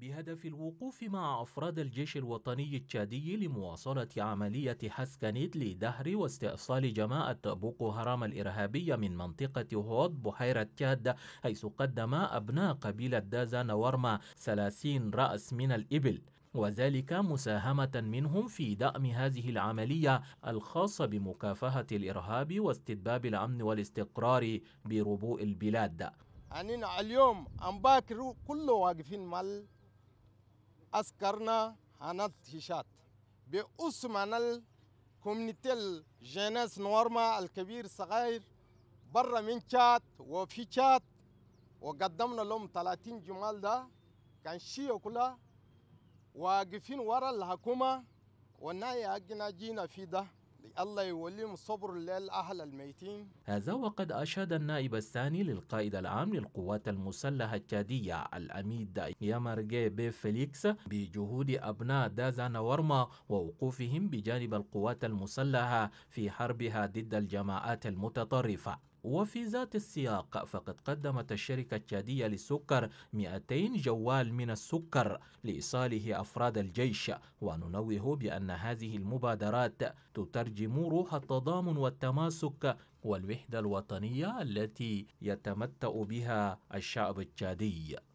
بهدف الوقوف مع أفراد الجيش الوطني التشادي لمواصلة عملية حسكنيت لدهر واستئصال جماعة بوكو هرام الإرهابية من منطقة هود بحيرة تشاد حيث قدم أبناء قبيلة دازا نورما 30 رأس من الإبل وذلك مساهمة منهم في دعم هذه العملية الخاصة بمكافحة الإرهاب واستتباب الأمن والاستقرار بربوء البلاد يعني اليوم أمباكر كله واقفين مال أذكرنا هانات هشات بأس من الكومنيتي الجينيس نورما الكبير صغير برا من تشات وفي تشات وقدمنا لهم 30 جمال ده كان شيء كلها واقفين ورا الحكومة ونايا حقنا جينا في ده الله يوليهم الصبر للأهل الميتين هذا وقد أشاد النائب الثاني للقائد العام للقوات المسلحة التشادية الأميد يامارجي بي فيليكس بجهود أبناء دازا نورما ووقوفهم بجانب القوات المسلحة في حربها ضد الجماعات المتطرفة وفي ذات السياق فقد قدمت الشركة التشادية للسكر 200 جوال من السكر لإيصاله أفراد الجيش وننوه بأن هذه المبادرات تترجم روح التضامن والتماسك والوحدة الوطنية التي يتمتع بها الشعب التشادي